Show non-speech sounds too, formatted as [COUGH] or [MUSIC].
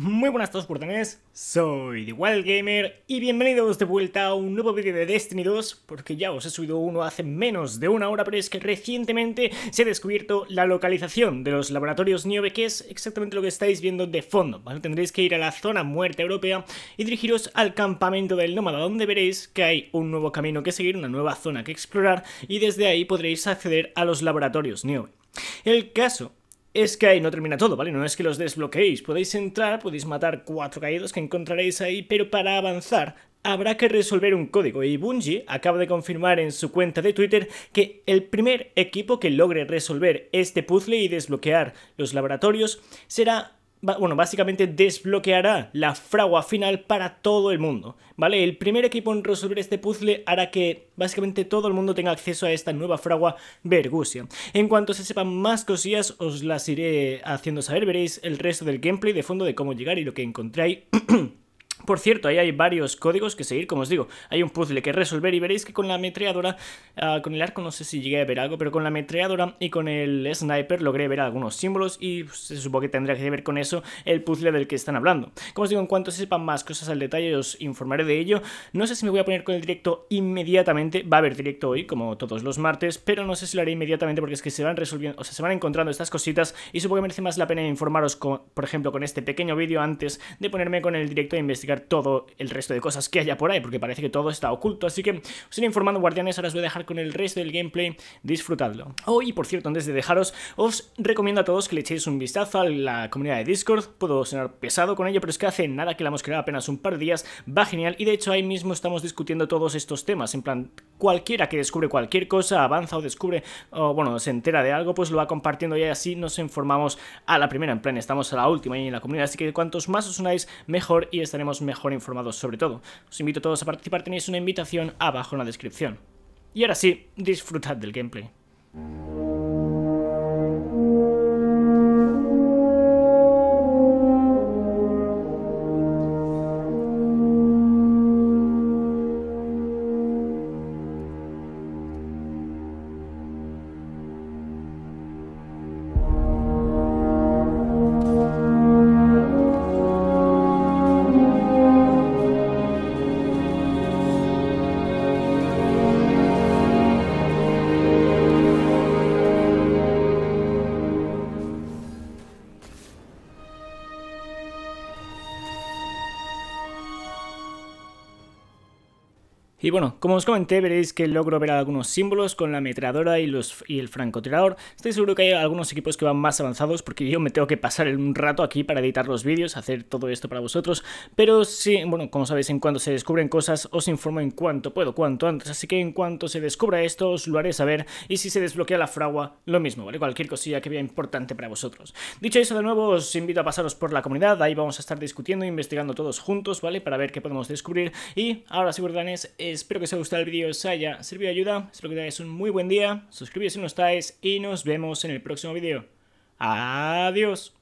Muy buenas a todos tenés, soy The Wild Gamer y bienvenidos de vuelta a un nuevo vídeo de Destiny 2 porque ya os he subido uno hace menos de una hora pero es que recientemente se ha descubierto la localización de los laboratorios Niobe que es exactamente lo que estáis viendo de fondo tendréis que ir a la zona muerte europea y dirigiros al campamento del nómada donde veréis que hay un nuevo camino que seguir, una nueva zona que explorar y desde ahí podréis acceder a los laboratorios Niobe el caso es que ahí no termina todo, ¿vale? No es que los desbloqueéis, podéis entrar, podéis matar cuatro caídos que encontraréis ahí, pero para avanzar habrá que resolver un código y Bungie acaba de confirmar en su cuenta de Twitter que el primer equipo que logre resolver este puzzle y desbloquear los laboratorios será bueno, básicamente desbloqueará la fragua final para todo el mundo, ¿vale? El primer equipo en resolver este puzzle hará que básicamente todo el mundo tenga acceso a esta nueva fragua Vergusia. En cuanto se sepan más cosillas, os las iré haciendo saber, veréis el resto del gameplay de fondo de cómo llegar y lo que encontráis. [CLEARS THROAT] Por cierto, ahí hay varios códigos que seguir, como os digo, hay un puzzle que resolver y veréis que con la metreadora, ah, con el arco no sé si llegué a ver algo, pero con la metreadora y con el sniper logré ver algunos símbolos y se supone que tendría que ver con eso el puzzle del que están hablando. Como os digo, en cuanto sepan más cosas al detalle os informaré de ello. No sé si me voy a poner con el directo inmediatamente, va a haber directo hoy como todos los martes, pero no sé si lo haré inmediatamente porque es que se van resolviendo, o sea, se van encontrando estas cositas y supongo que merece más la pena informaros, por ejemplo, con este pequeño vídeo antes de ponerme con el directo e investigar todo el resto de cosas que haya por ahí, porque parece que todo está oculto. Así que os iré informando, guardianes. Ahora os voy a dejar con el resto del gameplay. Disfrutadlo. Oh, y por cierto, antes de dejaros, os recomiendo a todos que le echéis un vistazo a la comunidad de Discord. Puedo sonar pesado con ello, pero es que hace nada que la hemos creado apenas un par de días. Va genial. Y de hecho, ahí mismo estamos discutiendo todos estos temas. En plan, cualquiera que descubre cualquier cosa, avanza o descubre, o bueno, se entera de algo, pues lo va compartiendo y así nos informamos a la primera, en plan, estamos a la última y en la comunidad, así que cuantos más os unáis, mejor y estaremos mejor informados sobre todo. Os invito a todos a participar, tenéis una invitación abajo en la descripción. Y ahora sí, disfrutad del gameplay. Y bueno, como os comenté, veréis que logro ver algunos símbolos con la ametralladora y, los, y el francotirador. Estoy seguro que hay algunos equipos que van más avanzados porque yo me tengo que pasar un rato aquí para editar los vídeos, hacer todo esto para vosotros. Pero sí, bueno, como sabéis, en cuanto se descubren cosas, os informo en cuanto puedo, cuanto antes. Así que en cuanto se descubra esto, os lo haré saber. Y si se desbloquea la fragua, lo mismo, ¿vale? Cualquier cosilla que vea importante para vosotros. Dicho eso, de nuevo, os invito a pasaros por la comunidad. Ahí vamos a estar discutiendo, investigando todos juntos, ¿vale? Para ver qué podemos descubrir. Y ahora sí, verdades, Espero que os haya gustado el vídeo, os haya servido de ayuda. Espero que tengáis un muy buen día. Suscribíos si no estáis y nos vemos en el próximo vídeo. Adiós.